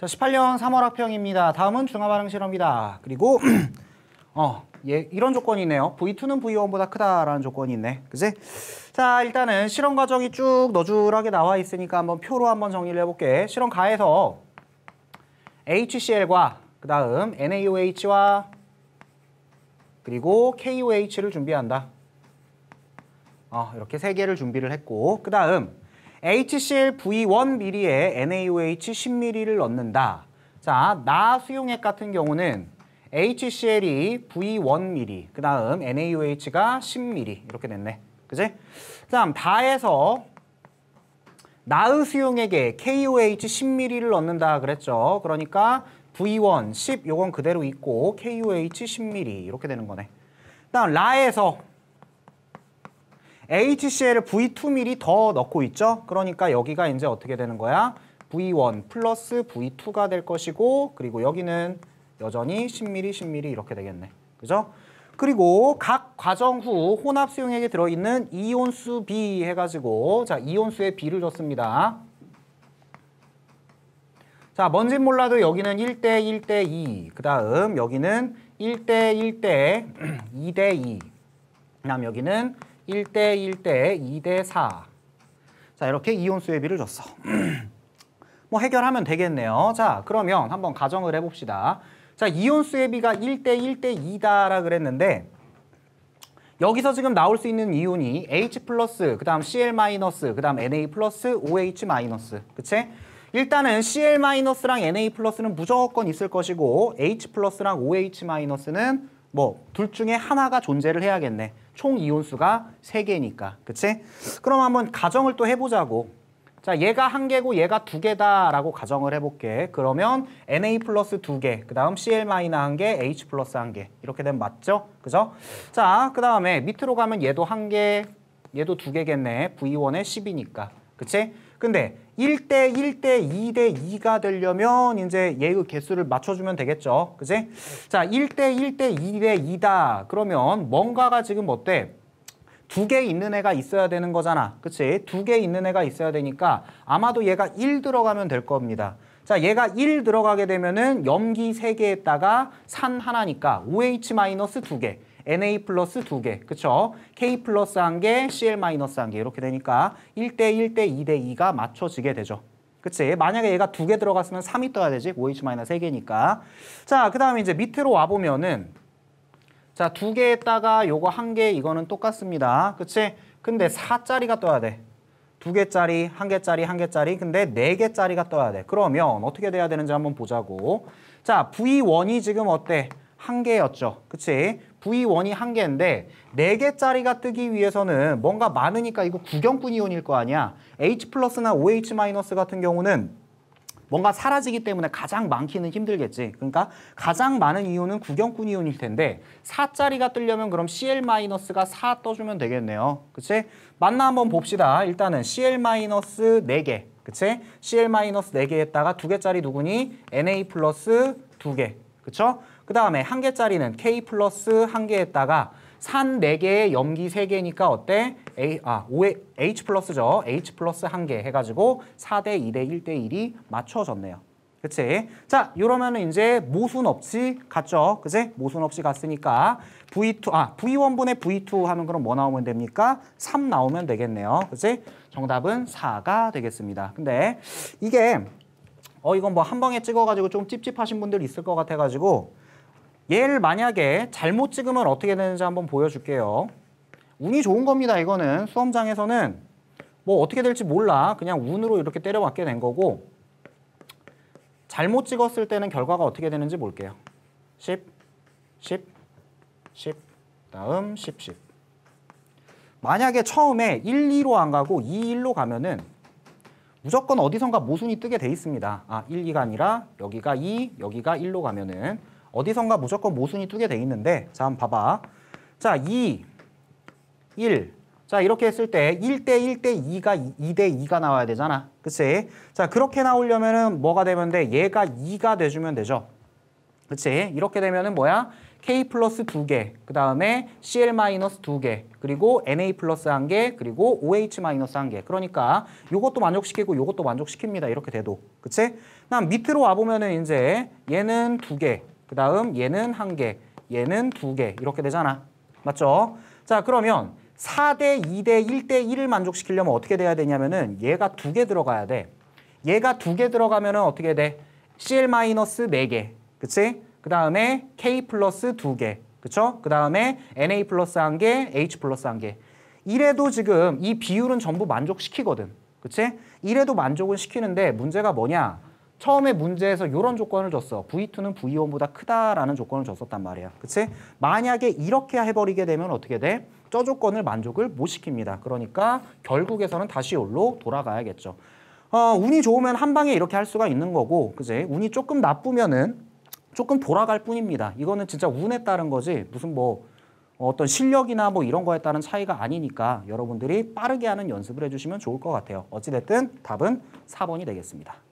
자, 18년 3월 학평입니다. 다음은 중화반응 실험이다. 그리고 어, 예, 이런 조건이네요. 있 V2는 V1보다 크다라는 조건이 있네. 그지? 자, 일단은 실험 과정이 쭉 너줄하게 나와 있으니까 한번 표로 한번 정리를 해볼게. 실험 가에서 HCl과 그 다음 NaOH와 그리고 KOH를 준비한다. 어, 이렇게 세 개를 준비를 했고 그 다음 h c l v 1미리에 NaOH 10ml를 넣는다. 자, 나 수용액 같은 경우는 HCl이 e V1ml, 그 다음 NaOH가 10ml 이렇게 됐네. 그지? 다음 다에서 나의 수용액에 KOH 10ml를 넣는다 그랬죠. 그러니까 V1, 10 요건 그대로 있고 KOH 10ml 이렇게 되는 거네. 다음 라에서 HCl을 V2ml 더 넣고 있죠. 그러니까 여기가 이제 어떻게 되는 거야? V1 플러스 V2가 될 것이고 그리고 여기는 여전히 10ml, 10ml 이렇게 되겠네. 그죠? 그리고 각 과정 후 혼합 수용액에 들어있는 이온수 B 해가지고 자이온수에 B를 줬습니다. 자 뭔진 몰라도 여기는 1대 1대 2, 그 다음 여기는 1대 1대 2대 2, 그 다음 여기는 1대 1대 2대 4. 자, 이렇게 이온수의 비를 줬어. 뭐 해결하면 되겠네요. 자, 그러면 한번 가정을 해봅시다. 자, 이온수의 비가 1대 1대 2다라 그랬는데 여기서 지금 나올 수 있는 이온이 H 플러스, 그 다음 Cl 마이너스, 그 다음 Na 플러스, OH 마이너스, 그치? 일단은 Cl 마이너스랑 Na 플러스는 무조건 있을 것이고 H 플러스랑 OH 마이너스는 뭐 둘 중에 하나가 존재를 해야겠네. 총 이온수가 3개니까. 그치? 그럼 한번 가정을 또 해보자고. 자, 얘가 1 개고 얘가 2 개다라고 가정을 해볼게. 그러면 Na 플러스 2 개, 그 다음 Cl 마이너 1 개, H 플러스 1 개. 이렇게 되면 맞죠? 그죠? 자, 그 다음에 밑으로 가면 얘도 1 개, 얘도 2 개겠네. V1에 10이니까. 그치? 근데 1대 1대 2대 2가 되려면 이제 얘의 개수를 맞춰주면 되겠죠. 그지? 자, 1대 1대 2대 2다. 그러면 뭔가가 지금 어때? 두 개 있는 애가 있어야 되는 거잖아. 그치? 두 개 있는 애가 있어야 되니까 아마도 얘가 1 들어가면 될 겁니다. 자, 얘가 1 들어가게 되면은 염기 3개에다가 산 하나니까 OH-2개. Na 플러스 두개 그쵸? K 플러스 한개 Cl 마이너스 한개 이렇게 되니까 1대 1대 2대 2가 맞춰지게 되죠. 그치? 만약에 얘가 두 개 들어갔으면 3이 떠야 되지. OH 마이너스 3개니까. 자, 그 다음에 이제 밑으로 와보면은 자, 두 개에다가 요거 한개 이거는 똑같습니다. 그치? 근데 4짜리가 떠야 돼. 두 개짜리, 한 개짜리, 한 개짜리, 근데 네 개짜리가 떠야 돼. 그러면 어떻게 돼야 되는지 한번 보자고. 자, V1이 지금 어때? 한 개였죠. 그치? V1이 한 개인데 네 개짜리가 뜨기 위해서는 뭔가 많으니까 이거 구경꾼 이온일 거 아니야. H 플러스나 OH 마이너스 같은 경우는 뭔가 사라지기 때문에 가장 많기는 힘들겠지. 그러니까 가장 많은 이온은 구경꾼 이온일 텐데 4짜리가 뜨려면 그럼 Cl-가 마이너스4 떠주면 되겠네요. 그치? 만나 한번 봅시다. 일단은 Cl-4개. 마이너스 네 그치? Cl-4개 마이너스 네 했다가 2개짜리 누구니? Na 플러스 2개. 그쵸? 그 다음에 한 개짜리는 K 플러스 한 개에다가 산 4개에 염기 3개니까 어때? A, 아, 5 H 플러스죠. H 플러스 1개 해가지고 4대 2대 1대 1이 맞춰졌네요. 그치? 자, 이러면 이제 모순 없이 갔죠. 그치? 모순 없이 갔으니까 V2, 아, V1분의 V2 하면 그럼 뭐 나오면 됩니까? 3 나오면 되겠네요. 그치? 정답은 4가 되겠습니다. 근데 이게, 어, 이건 뭐 한 방에 찍어가지고 좀 찝찝하신 분들 있을 것 같아가지고 얘를 만약에 잘못 찍으면 어떻게 되는지 한번 보여줄게요. 운이 좋은 겁니다. 이거는 수험장에서는 뭐 어떻게 될지 몰라. 그냥 운으로 이렇게 때려맞게 된 거고 잘못 찍었을 때는 결과가 어떻게 되는지 볼게요. 10, 10, 10, 다음 10, 10. 만약에 처음에 1, 2로 안 가고 2, 1로 가면은 무조건 어디선가 모순이 뜨게 돼 있습니다. 아, 1, 2가 아니라 여기가 2, 여기가 1로 가면은 어디선가 무조건 모순이 뜨게 돼 있는데 자 한번 봐봐 자 2, 1. 자 이렇게 했을 때 1 대 1 대 2가 2 대 2가 나와야 되잖아. 그치? 자 그렇게 나오려면 은 뭐가 되면 돼? 얘가 2가 돼주면 되죠. 그치? 이렇게 되면 은 뭐야? K 플러스 2개, 그 다음에 CL 마이너스 2개, 그리고 NA 플러스 1개, 그리고 OH 마이너스 1개. 그러니까 요것도 만족시키고 요것도 만족시킵니다. 이렇게 돼도. 그치? 난 밑으로 와보면은 이제 얘는 2개, 그 다음 얘는 한 개, 얘는 두 개 이렇게 되잖아. 맞죠? 자 그러면 4대 2대 1대 1을 만족시키려면 어떻게 돼야 되냐면은 얘가 두 개 들어가야 돼. 얘가 두 개 들어가면은 어떻게 돼? CL 마이너스 4개. 그치? 그 다음에 K 플러스 2개. 그쵸? 그 다음에 NA 플러스 1개, H 플러스 1개. 이래도 지금 이 비율은 전부 만족시키거든. 그치? 이래도 만족은 시키는데 문제가 뭐냐? 처음에 문제에서 이런 조건을 줬어. V2는 V1보다 크다라는 조건을 줬었단 말이야. 그치? 만약에 이렇게 해버리게 되면 어떻게 돼? 저 조건을 만족을 못 시킵니다. 그러니까 결국에서는 다시 올로 돌아가야겠죠. 어, 운이 좋으면 한 방에 이렇게 할 수가 있는 거고 그지 운이 조금 나쁘면은 조금 돌아갈 뿐입니다. 이거는 진짜 운에 따른 거지 무슨 뭐 어떤 실력이나 뭐 이런 거에 따른 차이가 아니니까 여러분들이 빠르게 하는 연습을 해주시면 좋을 것 같아요. 어찌됐든 답은 4번이 되겠습니다.